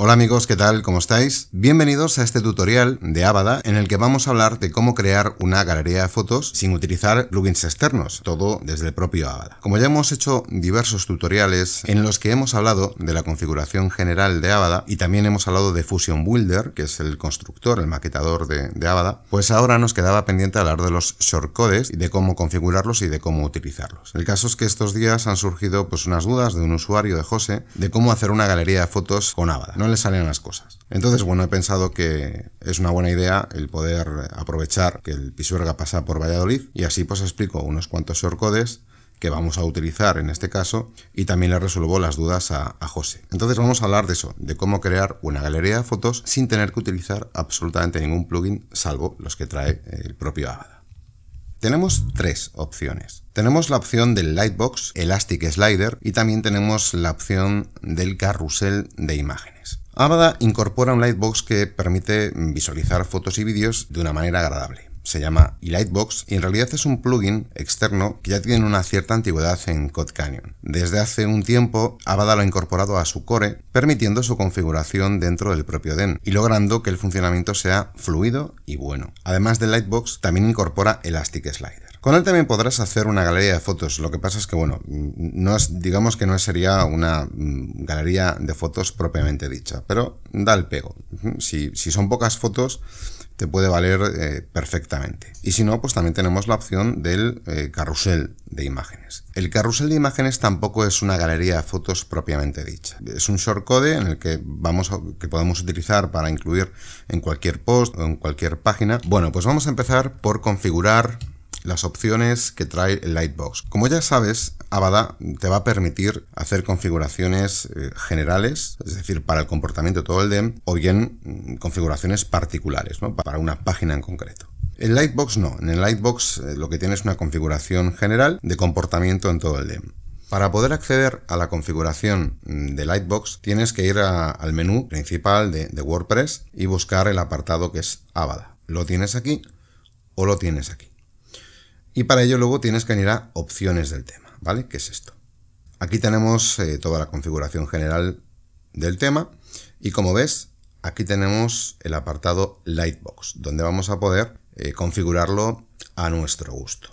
Hola amigos, ¿qué tal? ¿Cómo estáis? Bienvenidos a este tutorial de Avada en el que vamos a hablar de cómo crear una galería de fotos sin utilizar plugins externos, todo desde el propio Avada. Como ya hemos hecho diversos tutoriales en los que hemos hablado de la configuración general de Avada y también hemos hablado de Fusion Builder, que es el constructor, el maquetador de, de Avada, pues ahora nos quedaba pendiente hablar de los shortcodes y de cómo configurarlos y de cómo utilizarlos. El caso es que estos días han surgido pues unas dudas de un usuario de José de cómo hacer una galería de fotos con Avada le salen las cosas. Entonces, bueno, he pensado que es una buena idea el poder aprovechar que el Pisuerga pasa por Valladolid y así pues explico unos cuantos shortcodes que vamos a utilizar en este caso y también le resuelvo las dudas a, José. Entonces vamos a hablar de eso, de cómo crear una galería de fotos sin tener que utilizar absolutamente ningún plugin salvo los que trae el propio Avada. Tenemos tres opciones. Tenemos la opción del Lightbox, Elastic Slider y también tenemos la opción del carrusel de imágenes. Abada incorpora un Lightbox que permite visualizar fotos y vídeos de una manera agradable. Se llama Lightbox y en realidad es un plugin externo que ya tiene una cierta antigüedad en Code Canyon. Desde hace un tiempo, Avada lo ha incorporado a su core, permitiendo su configuración dentro del propio DEN y logrando que el funcionamiento sea fluido y bueno. Además de Lightbox, también incorpora Elastic Slider. Con él también podrás hacer una galería de fotos. Lo que pasa es que, bueno, no digamos que no sería una mm, galería de fotos propiamente dicha, pero da el pego. Si, son pocas fotos, te puede valer eh, perfectamente. Y si no, pues también tenemos la opción del eh, carrusel de imágenes. El carrusel de imágenes tampoco es una galería de fotos propiamente dicha. Es un shortcode en el que, vamos que podemos utilizar para incluir en cualquier post o en cualquier página. Bueno, pues vamos a empezar por configurar las opciones que trae el Lightbox. Como ya sabes, Avada te va a permitir hacer configuraciones eh, generales, es decir, para el comportamiento de todo el DEM, o bien mm, configuraciones particulares, para una página en concreto. En Lightbox no, en el Lightbox eh, lo que tiene es una configuración general de comportamiento en todo el DEM. Para poder acceder a la configuración mm, de Lightbox tienes que ir al menú principal de, WordPress y buscar el apartado que es Avada. Lo tienes aquí o lo tienes aquí. Y para ello luego tienes que ir a opciones del tema, ¿vale? ¿Qué es esto? Aquí tenemos eh, toda la configuración general del tema y como ves, aquí tenemos el apartado Lightbox, donde vamos a poder eh, configurarlo a nuestro gusto.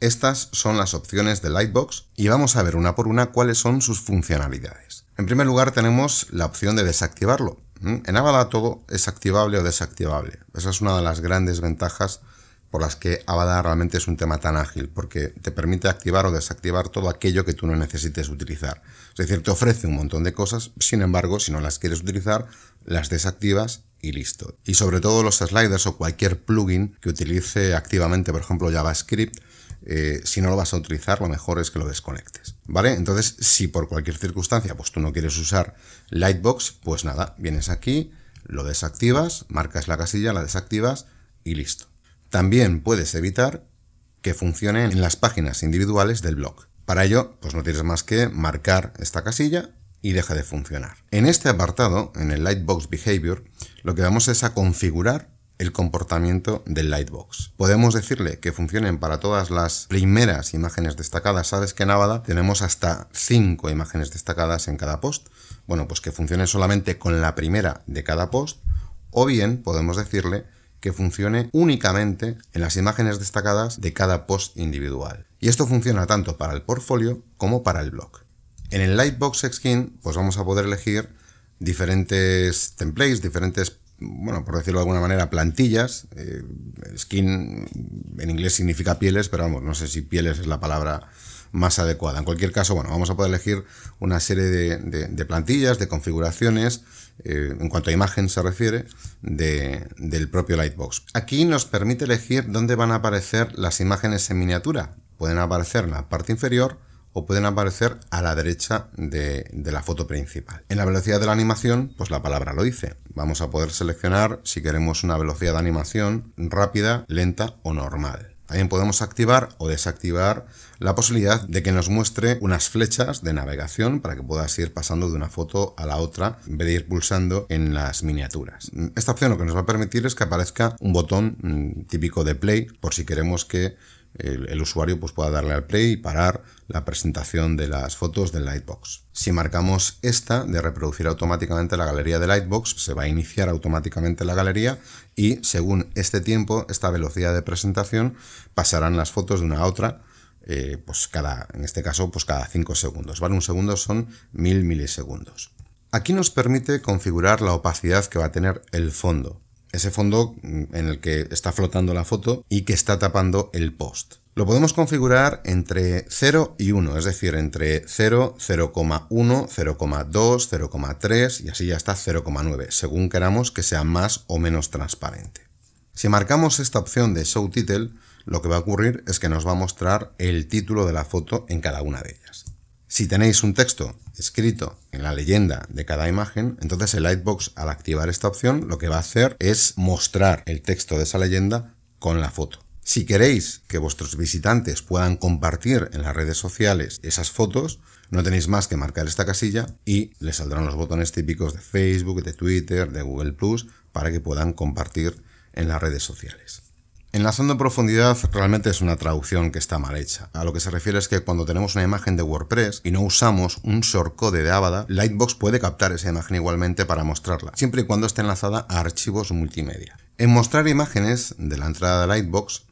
Estas son las opciones de Lightbox y vamos a ver una por una cuáles son sus funcionalidades. En primer lugar tenemos la opción de desactivarlo. En Avala todo es activable o desactivable. Esa es una de las grandes ventajas por las que Avada realmente es un tema tan ágil, porque te permite activar o desactivar todo aquello que tú no necesites utilizar. Es decir, te ofrece un montón de cosas, sin embargo, si no las quieres utilizar, las desactivas y listo. Y sobre todo los sliders o cualquier plugin que utilice activamente, por ejemplo, JavaScript, eh, si no lo vas a utilizar, lo mejor es que lo desconectes. ¿Vale? Entonces, si por cualquier circunstancia pues tú no quieres usar Lightbox, pues nada, vienes aquí, lo desactivas, marcas la casilla, la desactivas y listo. También puedes evitar que funcionen en las páginas individuales del blog. Para ello, pues no tienes más que marcar esta casilla y deja de funcionar. En este apartado, en el Lightbox Behavior, lo que vamos es a configurar el comportamiento del Lightbox. Podemos decirle que funcionen para todas las primeras imágenes destacadas. Sabes que en Avada tenemos hasta 5 imágenes destacadas en cada post. Bueno, pues que funcione solamente con la primera de cada post. O bien podemos decirle que funcione únicamente en las imágenes destacadas de cada post individual. Y esto funciona tanto para el portfolio como para el blog. En el Lightbox Skin, pues vamos a poder elegir diferentes templates, diferentes, bueno, por decirlo de alguna manera, plantillas. Eh, skin en inglés significa pieles, pero vamos, no sé si pieles es la palabra más adecuada. En cualquier caso, bueno, vamos a poder elegir una serie de, plantillas, de configuraciones, eh, en cuanto a imagen se refiere, del propio Lightbox. Aquí nos permite elegir dónde van a aparecer las imágenes en miniatura. Pueden aparecer en la parte inferior o pueden aparecer a la derecha de, de, la foto principal. En la velocidad de la animación, pues la palabra lo dice. Vamos a poder seleccionar si queremos una velocidad de animación rápida, lenta o normal. También podemos activar o desactivar la posibilidad de que nos muestre unas flechas de navegación para que puedas ir pasando de una foto a la otra en vez de ir pulsando en las miniaturas. Esta opción lo que nos va a permitir es que aparezca un botón mm, típico de play por si queremos que el, usuario pues, pueda darle al play y parar la presentación de las fotos del Lightbox. Si marcamos esta de reproducir automáticamente la galería de Lightbox, se va a iniciar automáticamente la galería y según este tiempo, esta velocidad de presentación, pasarán las fotos de una a otra, eh, pues cada, en este caso, pues cada 5 segundos. ¿vale? Un segundo son 1000 milisegundos. Aquí nos permite configurar la opacidad que va a tener el fondo ese fondo mm, en el que está flotando la foto y que está tapando el post. Lo podemos configurar entre 0 y 1, es decir, entre 0, 0,1, 0,2, 0,3 y así ya está 0,9, según queramos que sea más o menos transparente. Si marcamos esta opción de Show Title, lo que va a ocurrir es que nos va a mostrar el título de la foto en cada una de ellas. Si tenéis un texto escrito en la leyenda de cada imagen, entonces el Lightbox al activar esta opción lo que va a hacer es mostrar el texto de esa leyenda con la foto. Si queréis que vuestros visitantes puedan compartir en las redes sociales esas fotos, no tenéis más que marcar esta casilla y les saldrán los botones típicos de Facebook, de Twitter, de Google ⁇ para que puedan compartir en las redes sociales. Enlazando en profundidad realmente es una traducción que está mal hecha. A lo que se refiere es que cuando tenemos una imagen de WordPress y no usamos un shortcode de Avada, Lightbox puede captar esa imagen igualmente para mostrarla, siempre y cuando esté enlazada a archivos multimedia. En mostrar imágenes de la entrada de Lightbox,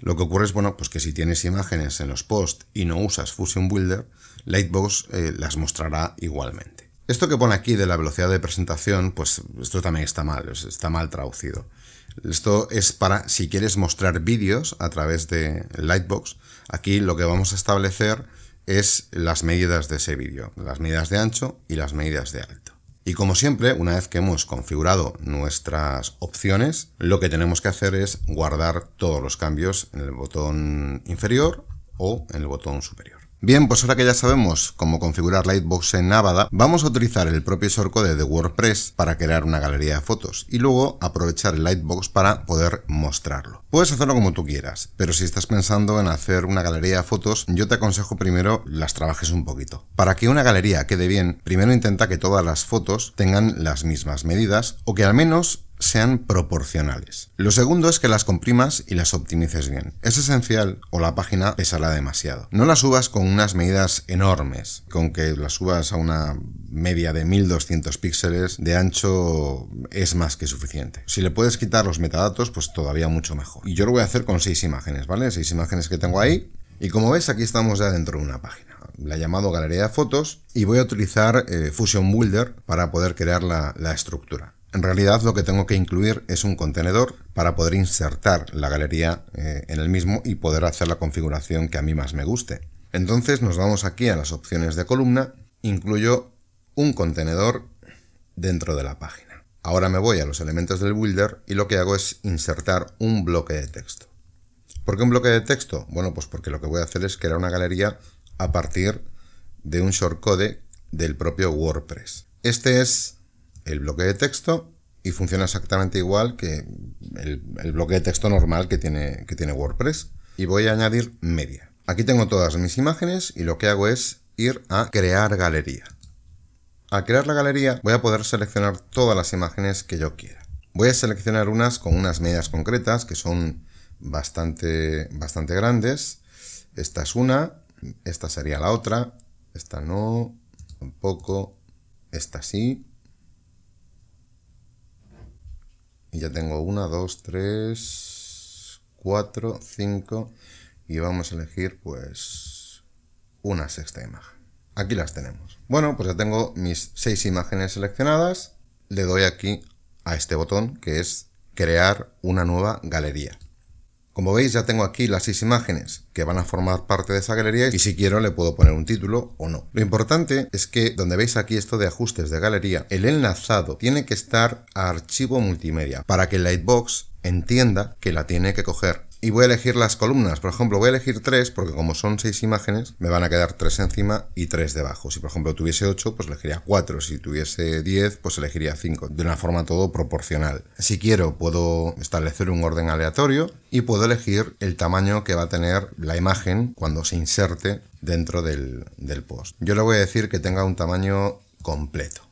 lo que ocurre es bueno, pues que si tienes imágenes en los posts y no usas Fusion Builder, Lightbox eh, las mostrará igualmente. Esto que pone aquí de la velocidad de presentación, pues esto también está mal, está mal traducido. Esto es para si quieres mostrar vídeos a través de Lightbox. Aquí lo que vamos a establecer es las medidas de ese vídeo, las medidas de ancho y las medidas de alto. Y como siempre, una vez que hemos configurado nuestras opciones, lo que tenemos que hacer es guardar todos los cambios en el botón inferior o en el botón superior. Bien, pues ahora que ya sabemos cómo configurar Lightbox en Návada, vamos a utilizar el propio sorco de WordPress para crear una galería de fotos y luego aprovechar el Lightbox para poder mostrarlo. Puedes hacerlo como tú quieras, pero si estás pensando en hacer una galería de fotos, yo te aconsejo primero las trabajes un poquito. Para que una galería quede bien, primero intenta que todas las fotos tengan las mismas medidas o que al menos sean proporcionales. Lo segundo es que las comprimas y las optimices bien. Es esencial o la página pesará demasiado. No las subas con unas medidas enormes, con que las subas a una media de 1200 píxeles de ancho es más que suficiente. Si le puedes quitar los metadatos, pues todavía mucho mejor. Y yo lo voy a hacer con seis imágenes, ¿vale? Seis imágenes que tengo ahí. Y como ves, aquí estamos ya dentro de una página la he llamado galería de fotos y voy a utilizar eh, Fusion Builder para poder crear la estructura. En realidad lo que tengo que incluir es un contenedor para poder insertar la galería eh, en el mismo y poder hacer la configuración que a mí más me guste. Entonces nos vamos aquí a las opciones de columna, incluyo un contenedor dentro de la página. Ahora me voy a los elementos del builder y lo que hago es insertar un bloque de texto. ¿Por qué un bloque de texto? Bueno, pues porque lo que voy a hacer es crear una galería a partir de un shortcode del propio WordPress. Este es el bloque de texto y funciona exactamente igual que el, bloque de texto normal que tiene, que tiene WordPress. Y voy a añadir media. Aquí tengo todas mis imágenes y lo que hago es ir a crear galería. Al crear la galería voy a poder seleccionar todas las imágenes que yo quiera. Voy a seleccionar unas con unas medidas concretas que son bastante, bastante grandes. Esta es una, esta sería la otra, esta no, tampoco, esta sí, Y ya tengo una, dos, tres, cuatro, cinco y vamos a elegir pues una sexta imagen. Aquí las tenemos. Bueno, pues ya tengo mis seis imágenes seleccionadas. Le doy aquí a este botón que es crear una nueva galería. Como veis ya tengo aquí las seis imágenes que van a formar parte de esa galería y si quiero le puedo poner un título o no. Lo importante es que donde veis aquí esto de ajustes de galería, el enlazado tiene que estar a archivo multimedia para que Lightbox entienda que la tiene que coger y voy a elegir las columnas. Por ejemplo, voy a elegir tres porque como son seis imágenes, me van a quedar tres encima y tres debajo. Si por ejemplo tuviese ocho, pues elegiría cuatro. Si tuviese diez, pues elegiría cinco. De una forma todo proporcional. Si quiero, puedo establecer un orden aleatorio y puedo elegir el tamaño que va a tener la imagen cuando se inserte dentro del, del post. Yo le voy a decir que tenga un tamaño completo.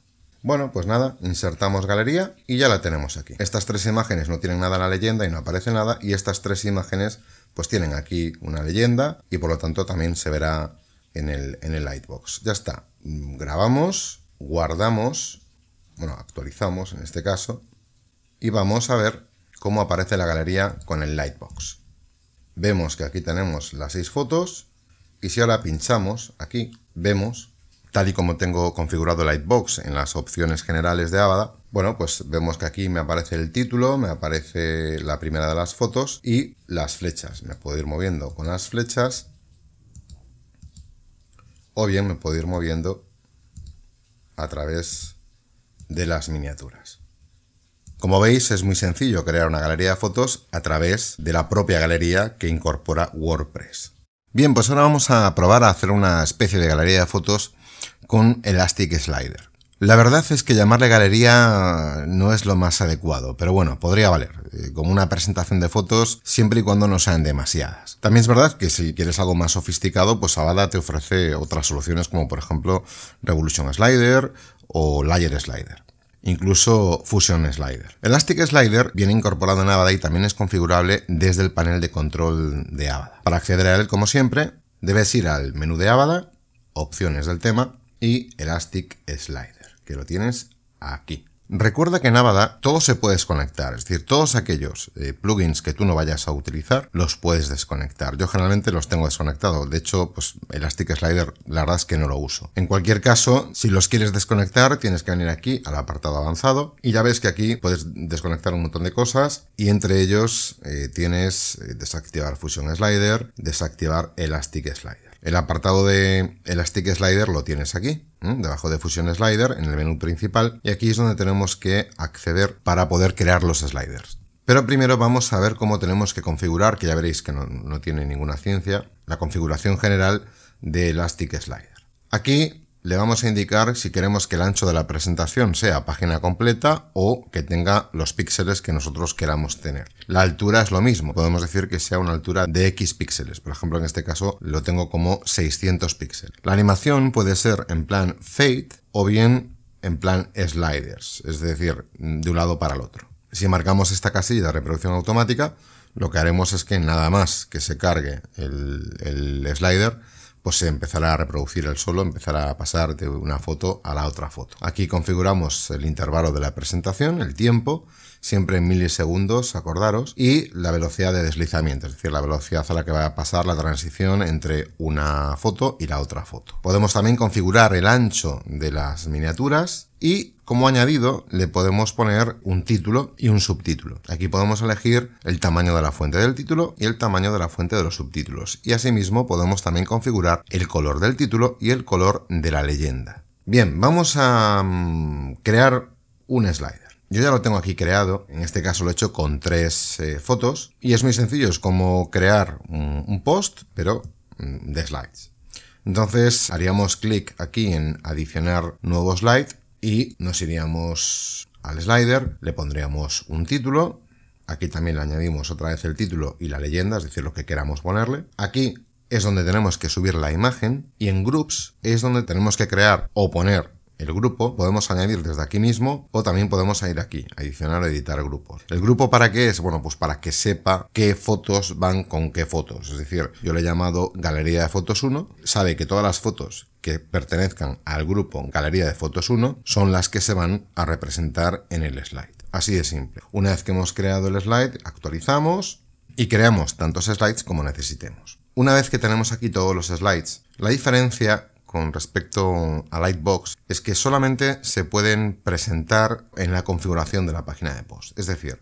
Bueno, pues nada, insertamos galería y ya la tenemos aquí. Estas tres imágenes no tienen nada en la leyenda y no aparece nada y estas tres imágenes pues tienen aquí una leyenda y por lo tanto también se verá en el, en el Lightbox. Ya está, grabamos, guardamos, bueno, actualizamos en este caso y vamos a ver cómo aparece la galería con el Lightbox. Vemos que aquí tenemos las seis fotos y si ahora pinchamos aquí, vemos tal y como tengo configurado Lightbox en las opciones generales de Avada, bueno, pues vemos que aquí me aparece el título, me aparece la primera de las fotos y las flechas. Me puedo ir moviendo con las flechas o bien me puedo ir moviendo a través de las miniaturas. Como veis, es muy sencillo crear una galería de fotos a través de la propia galería que incorpora WordPress. Bien, pues ahora vamos a probar a hacer una especie de galería de fotos con Elastic Slider. La verdad es que llamarle galería no es lo más adecuado, pero bueno, podría valer, eh, como una presentación de fotos siempre y cuando no sean demasiadas. También es verdad que si quieres algo más sofisticado, pues Avada te ofrece otras soluciones como por ejemplo Revolution Slider o Layer Slider incluso Fusion Slider. Elastic Slider viene incorporado en Avada y también es configurable desde el panel de control de Avada. Para acceder a él, como siempre, debes ir al menú de Avada opciones del tema y Elastic Slider, que lo tienes aquí. Recuerda que en Navada todo se puede desconectar, es decir, todos aquellos eh, plugins que tú no vayas a utilizar los puedes desconectar. Yo generalmente los tengo desconectados, de hecho, pues Elastic Slider la verdad es que no lo uso. En cualquier caso, si los quieres desconectar, tienes que venir aquí al apartado avanzado y ya ves que aquí puedes desconectar un montón de cosas y entre ellos eh, tienes eh, desactivar Fusion Slider, desactivar Elastic Slider. El apartado de Elastic Slider lo tienes aquí, ¿eh? debajo de Fusion Slider, en el menú principal, y aquí es donde tenemos que acceder para poder crear los sliders. Pero primero vamos a ver cómo tenemos que configurar, que ya veréis que no, no tiene ninguna ciencia, la configuración general de Elastic Slider. Aquí le vamos a indicar si queremos que el ancho de la presentación sea página completa o que tenga los píxeles que nosotros queramos tener. La altura es lo mismo, podemos decir que sea una altura de X píxeles, por ejemplo en este caso lo tengo como 600 píxeles. La animación puede ser en plan fade o bien en plan sliders, es decir, de un lado para el otro. Si marcamos esta casilla de reproducción automática, lo que haremos es que nada más que se cargue el, el slider, pues se empezará a reproducir el solo, empezará a pasar de una foto a la otra foto. Aquí configuramos el intervalo de la presentación, el tiempo, siempre en milisegundos, acordaros, y la velocidad de deslizamiento, es decir, la velocidad a la que va a pasar la transición entre una foto y la otra foto. Podemos también configurar el ancho de las miniaturas y como añadido, le podemos poner un título y un subtítulo. Aquí podemos elegir el tamaño de la fuente del título y el tamaño de la fuente de los subtítulos. Y asimismo podemos también configurar el color del título y el color de la leyenda. Bien, vamos a mm, crear un slider. Yo ya lo tengo aquí creado, en este caso lo he hecho con tres eh, fotos y es muy sencillo, es como crear un, un post, pero mm, de slides. Entonces haríamos clic aquí en adicionar nuevo slide y nos iríamos al slider, le pondríamos un título, aquí también le añadimos otra vez el título y la leyenda, es decir, lo que queramos ponerle. Aquí es donde tenemos que subir la imagen y en Groups es donde tenemos que crear o poner el grupo, podemos añadir desde aquí mismo o también podemos ir aquí, adicionar o editar grupos. ¿El grupo para qué es? Bueno, pues para que sepa qué fotos van con qué fotos. Es decir, yo le he llamado Galería de Fotos 1, sabe que todas las fotos que pertenezcan al grupo Galería de Fotos 1 son las que se van a representar en el slide. Así de simple. Una vez que hemos creado el slide, actualizamos y creamos tantos slides como necesitemos. Una vez que tenemos aquí todos los slides, la diferencia con respecto a Lightbox es que solamente se pueden presentar en la configuración de la página de post. Es decir,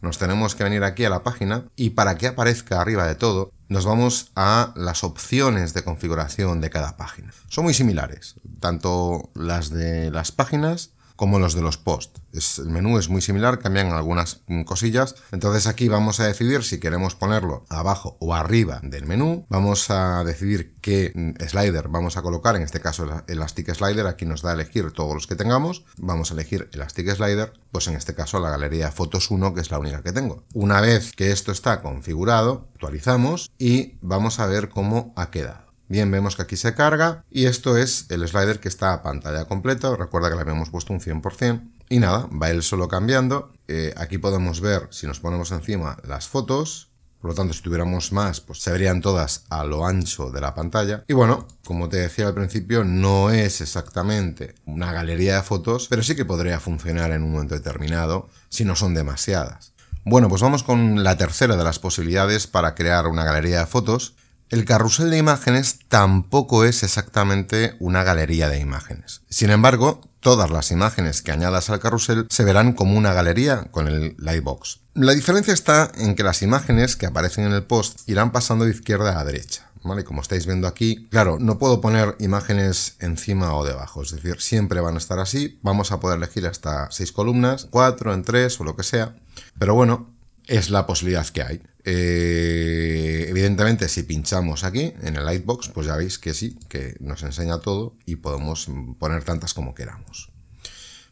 nos tenemos que venir aquí a la página y para que aparezca arriba de todo, nos vamos a las opciones de configuración de cada página. Son muy similares, tanto las de las páginas como los de los posts. el menú es muy similar, cambian algunas mm, cosillas. Entonces aquí vamos a decidir si queremos ponerlo abajo o arriba del menú. Vamos a decidir qué mm, slider vamos a colocar, en este caso el Elastic Slider, aquí nos da a elegir todos los que tengamos. Vamos a elegir Elastic Slider, pues en este caso la galería Fotos 1, que es la única que tengo. Una vez que esto está configurado, actualizamos y vamos a ver cómo ha quedado. Bien, vemos que aquí se carga y esto es el slider que está a pantalla completa. Recuerda que le habíamos puesto un 100%. Y nada, va él solo cambiando. Eh, aquí podemos ver, si nos ponemos encima, las fotos. Por lo tanto, si tuviéramos más, pues se verían todas a lo ancho de la pantalla. Y bueno, como te decía al principio, no es exactamente una galería de fotos, pero sí que podría funcionar en un momento determinado si no son demasiadas. Bueno, pues vamos con la tercera de las posibilidades para crear una galería de fotos el carrusel de imágenes tampoco es exactamente una galería de imágenes. Sin embargo, todas las imágenes que añadas al carrusel se verán como una galería con el lightbox. La diferencia está en que las imágenes que aparecen en el post irán pasando de izquierda a derecha. ¿Vale? Como estáis viendo aquí, claro, no puedo poner imágenes encima o debajo, es decir, siempre van a estar así, vamos a poder elegir hasta seis columnas, cuatro en tres o lo que sea, pero bueno, es la posibilidad que hay. Eh, evidentemente, si pinchamos aquí en el Lightbox, pues ya veis que sí, que nos enseña todo y podemos poner tantas como queramos.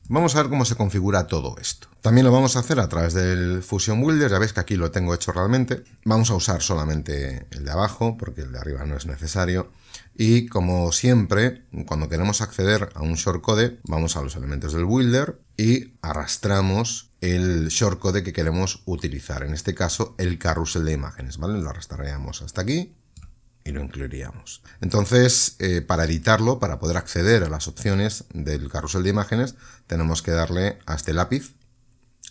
Vamos a ver cómo se configura todo esto. También lo vamos a hacer a través del Fusion Builder, ya veis que aquí lo tengo hecho realmente. Vamos a usar solamente el de abajo, porque el de arriba no es necesario. Y como siempre, cuando queremos acceder a un shortcode, vamos a los elementos del builder y arrastramos el shortcode que queremos utilizar. En este caso, el carrusel de imágenes, ¿vale? Lo arrastraríamos hasta aquí y lo incluiríamos. Entonces, eh, para editarlo, para poder acceder a las opciones del carrusel de imágenes, tenemos que darle a este lápiz.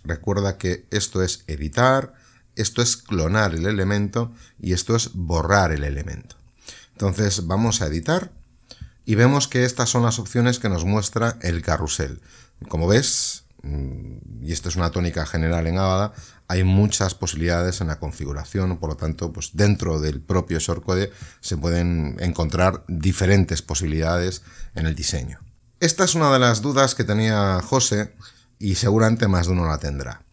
Recuerda que esto es editar, esto es clonar el elemento y esto es borrar el elemento. Entonces, vamos a editar y vemos que estas son las opciones que nos muestra el carrusel. Como ves, Mm, y esto es una tónica general en Avada, hay muchas posibilidades en la configuración, por lo tanto, pues dentro del propio shortcode se pueden encontrar diferentes posibilidades en el diseño. Esta es una de las dudas que tenía José y seguramente más de uno la tendrá.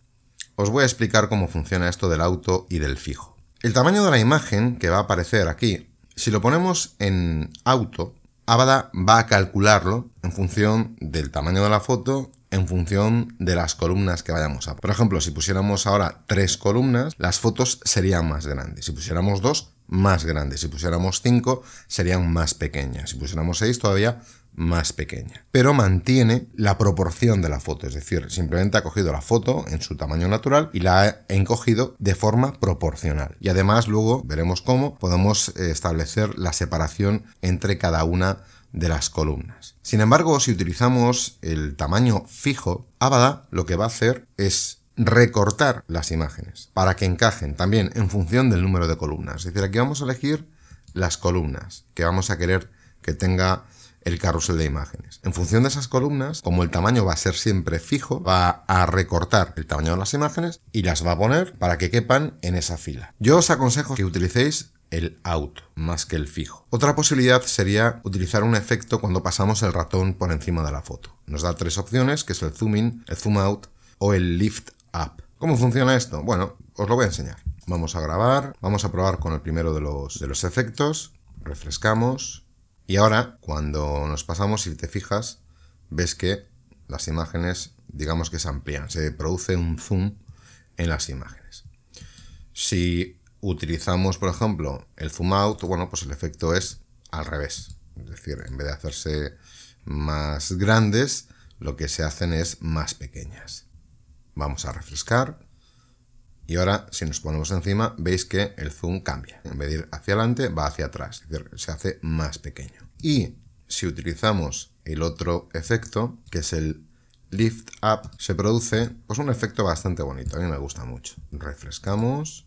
Os voy a explicar cómo funciona esto del auto y del fijo. El tamaño de la imagen que va a aparecer aquí, si lo ponemos en auto, Abada va a calcularlo en función del tamaño de la foto en función de las columnas que vayamos a. Por ejemplo, si pusiéramos ahora tres columnas, las fotos serían más grandes. Si pusiéramos dos, más grandes. Si pusiéramos 5, serían más pequeñas. Si pusiéramos 6, todavía más pequeñas, Pero mantiene la proporción de la foto, es decir, simplemente ha cogido la foto en su tamaño natural y la ha encogido de forma proporcional. Y además luego veremos cómo podemos eh, establecer la separación entre cada una de las columnas. Sin embargo, si utilizamos el tamaño fijo, Avada lo que va a hacer es recortar las imágenes para que encajen también en función del número de columnas. Es decir, aquí vamos a elegir las columnas que vamos a querer que tenga el carrusel de imágenes. En función de esas columnas, como el tamaño va a ser siempre fijo, va a recortar el tamaño de las imágenes y las va a poner para que quepan en esa fila. Yo os aconsejo que utilicéis el out más que el fijo. Otra posibilidad sería utilizar un efecto cuando pasamos el ratón por encima de la foto. Nos da tres opciones, que es el zoom in, el zoom out o el lift ¿Cómo funciona esto? Bueno, os lo voy a enseñar. Vamos a grabar, vamos a probar con el primero de los, de los efectos, refrescamos y ahora cuando nos pasamos, si te fijas, ves que las imágenes digamos que se amplían, se produce un zoom en las imágenes. Si utilizamos, por ejemplo, el zoom out, bueno, pues el efecto es al revés. Es decir, en vez de hacerse más grandes, lo que se hacen es más pequeñas. Vamos a refrescar. Y ahora, si nos ponemos encima, veis que el zoom cambia. En vez de ir hacia adelante, va hacia atrás. Es decir, se hace más pequeño. Y si utilizamos el otro efecto, que es el lift up, se produce pues, un efecto bastante bonito. A mí me gusta mucho. Refrescamos.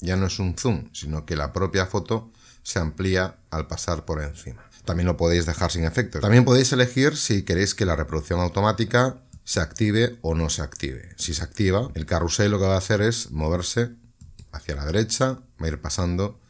Ya no es un zoom, sino que la propia foto se amplía al pasar por encima. También lo podéis dejar sin efecto. También podéis elegir si queréis que la reproducción automática se active o no se active. Si se activa, el carrusel lo que va a hacer es moverse hacia la derecha, va a ir pasando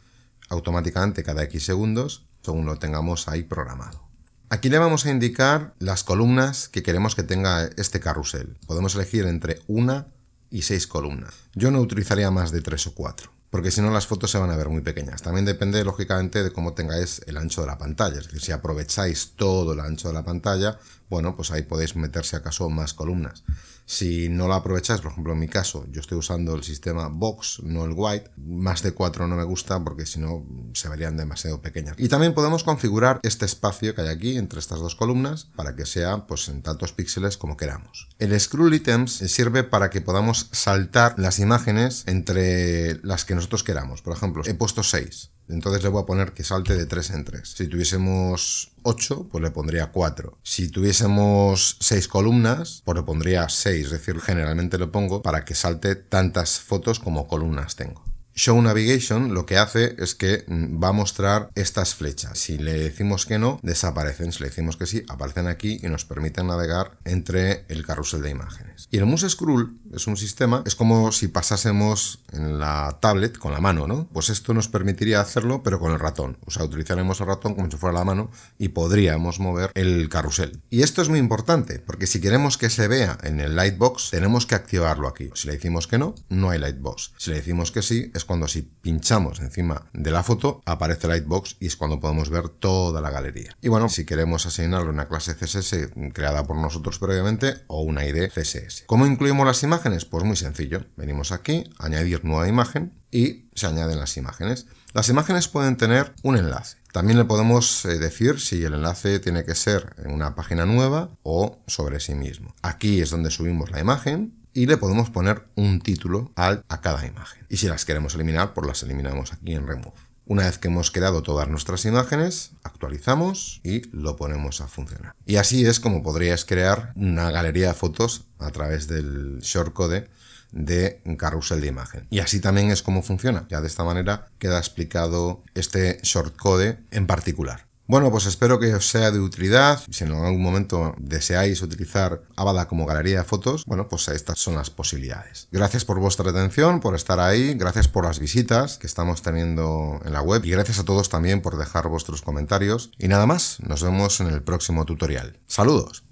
automáticamente cada X segundos, según lo tengamos ahí programado. Aquí le vamos a indicar las columnas que queremos que tenga este carrusel. Podemos elegir entre una y seis columnas. Yo no utilizaría más de tres o cuatro porque si no las fotos se van a ver muy pequeñas. También depende, lógicamente, de cómo tengáis el ancho de la pantalla. Es decir, si aprovecháis todo el ancho de la pantalla, bueno, pues ahí podéis meterse, acaso más columnas si no la aprovechas, por ejemplo en mi caso, yo estoy usando el sistema Box, no el White, más de cuatro no me gusta porque si no se verían demasiado pequeñas. Y también podemos configurar este espacio que hay aquí entre estas dos columnas para que sea pues en tantos píxeles como queramos. El Scroll Items sirve para que podamos saltar las imágenes entre las que nosotros queramos. Por ejemplo, he puesto 6 entonces le voy a poner que salte de 3 en 3. Si tuviésemos 8, pues le pondría 4. Si tuviésemos 6 columnas, pues le pondría 6. Es decir, generalmente lo pongo para que salte tantas fotos como columnas tengo. Show Navigation lo que hace es que mm, va a mostrar estas flechas. Si le decimos que no, desaparecen. Si le decimos que sí, aparecen aquí y nos permiten navegar entre el carrusel de imágenes. Y el Mouse Scroll es un sistema, es como si pasásemos en la tablet con la mano, ¿no? Pues esto nos permitiría hacerlo, pero con el ratón. O sea, utilizaremos el ratón como si fuera la mano y podríamos mover el carrusel. Y esto es muy importante, porque si queremos que se vea en el Lightbox, tenemos que activarlo aquí. Si le decimos que no, no hay Lightbox. Si le decimos que sí, cuando si pinchamos encima de la foto aparece Lightbox y es cuando podemos ver toda la galería. Y bueno, si queremos asignarle una clase CSS creada por nosotros previamente o una ID CSS. ¿Cómo incluimos las imágenes? Pues muy sencillo. Venimos aquí, añadir nueva imagen y se añaden las imágenes. Las imágenes pueden tener un enlace. También le podemos eh, decir si el enlace tiene que ser en una página nueva o sobre sí mismo. Aquí es donde subimos la imagen y le podemos poner un título a cada imagen. Y si las queremos eliminar, pues las eliminamos aquí en Remove. Una vez que hemos creado todas nuestras imágenes, actualizamos y lo ponemos a funcionar. Y así es como podrías crear una galería de fotos a través del shortcode de carrusel de imagen. Y así también es como funciona. Ya de esta manera queda explicado este shortcode en particular. Bueno, pues espero que os sea de utilidad. Si en algún momento deseáis utilizar Avada como galería de fotos, bueno, pues estas son las posibilidades. Gracias por vuestra atención, por estar ahí, gracias por las visitas que estamos teniendo en la web y gracias a todos también por dejar vuestros comentarios. Y nada más, nos vemos en el próximo tutorial. Saludos.